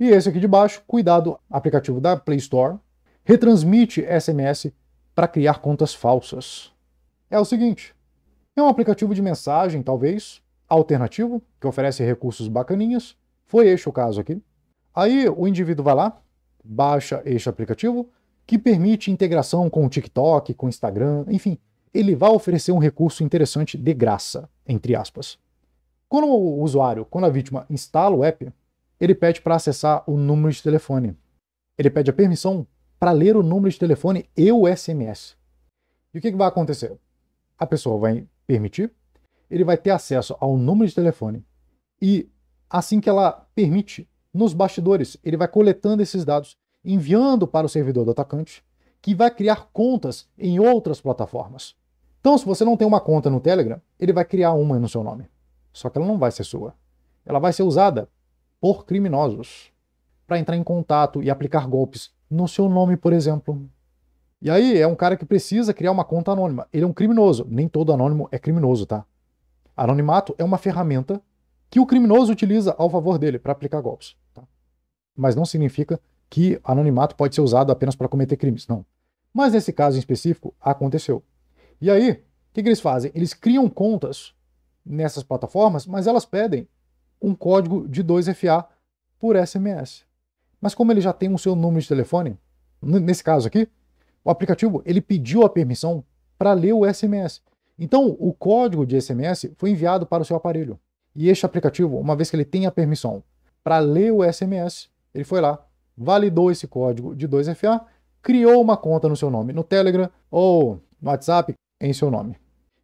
E esse aqui de baixo, cuidado, aplicativo da Play Store, retransmite SMS para criar contas falsas. É o seguinte, é um aplicativo de mensagem, talvez, alternativo, que oferece recursos bacaninhas, foi este o caso aqui. Aí o indivíduo vai lá, baixa este aplicativo, que permite integração com o TikTok, com o Instagram, enfim, ele vai oferecer um recurso interessante de graça, entre aspas. Quando o usuário, quando a vítima instala o app, ele pede para acessar o número de telefone. Ele pede a permissão para ler o número de telefone e o SMS. E o que, que vai acontecer? A pessoa vai permitir, ele vai ter acesso ao número de telefone e, assim que ela permite, nos bastidores, ele vai coletando esses dados, enviando para o servidor do atacante, que vai criar contas em outras plataformas. Então, se você não tem uma conta no Telegram, ele vai criar uma no seu nome. Só que ela não vai ser sua. Ela vai ser usada por criminosos para entrar em contato e aplicar golpes no seu nome, por exemplo. E aí é um cara que precisa criar uma conta anônima. Ele é um criminoso. Nem todo anônimo é criminoso, tá? Anonimato é uma ferramenta que o criminoso utiliza ao favor dele para aplicar golpes. Tá? Mas não significa que anonimato pode ser usado apenas para cometer crimes, não. Mas nesse caso em específico, aconteceu. E aí, o que, que eles fazem? Eles criam contas nessas plataformas, mas elas pedem um código de 2FA por SMS. Mas como ele já tem o seu número de telefone, nesse caso aqui, o aplicativo ele pediu a permissão para ler o SMS. Então, o código de SMS foi enviado para o seu aparelho. E este aplicativo, uma vez que ele tem a permissão para ler o SMS, ele foi lá, validou esse código de 2FA, criou uma conta no seu nome, no Telegram ou no WhatsApp, em seu nome.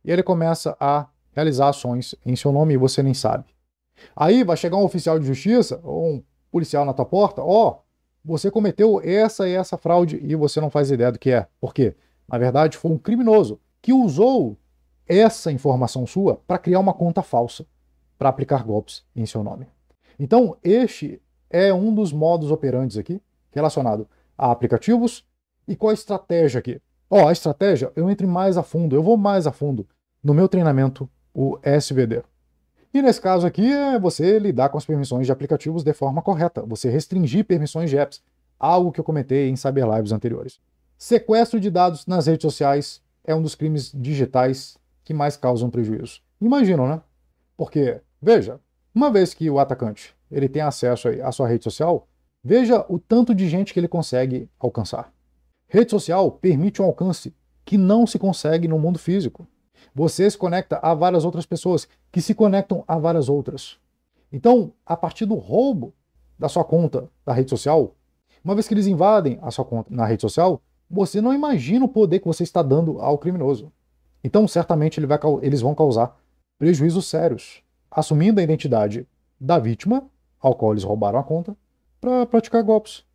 E ele começa a realizar ações em seu nome e você nem sabe. Aí vai chegar um oficial de justiça ou um policial na tua porta, ó, oh, você cometeu essa e essa fraude e você não faz ideia do que é. Por quê? Na verdade, foi um criminoso que usou essa informação sua para criar uma conta falsa, para aplicar golpes em seu nome. Então, este é um dos modos operantes aqui relacionado a aplicativos. E qual a estratégia aqui? Ó, oh, a estratégia, eu entro mais a fundo, eu vou mais a fundo no meu treinamento, o SVD. E nesse caso aqui é você lidar com as permissões de aplicativos de forma correta, você restringir permissões de apps, algo que eu comentei em saber Lives anteriores. Sequestro de dados nas redes sociais é um dos crimes digitais que mais causam prejuízo. Imaginam, né? Porque, veja, uma vez que o atacante ele tem acesso à sua rede social, veja o tanto de gente que ele consegue alcançar. Rede social permite um alcance que não se consegue no mundo físico. Você se conecta a várias outras pessoas que se conectam a várias outras. Então, a partir do roubo da sua conta da rede social, uma vez que eles invadem a sua conta na rede social, você não imagina o poder que você está dando ao criminoso. Então, certamente ele vai, eles vão causar prejuízos sérios, assumindo a identidade da vítima, ao qual eles roubaram a conta, para praticar golpes.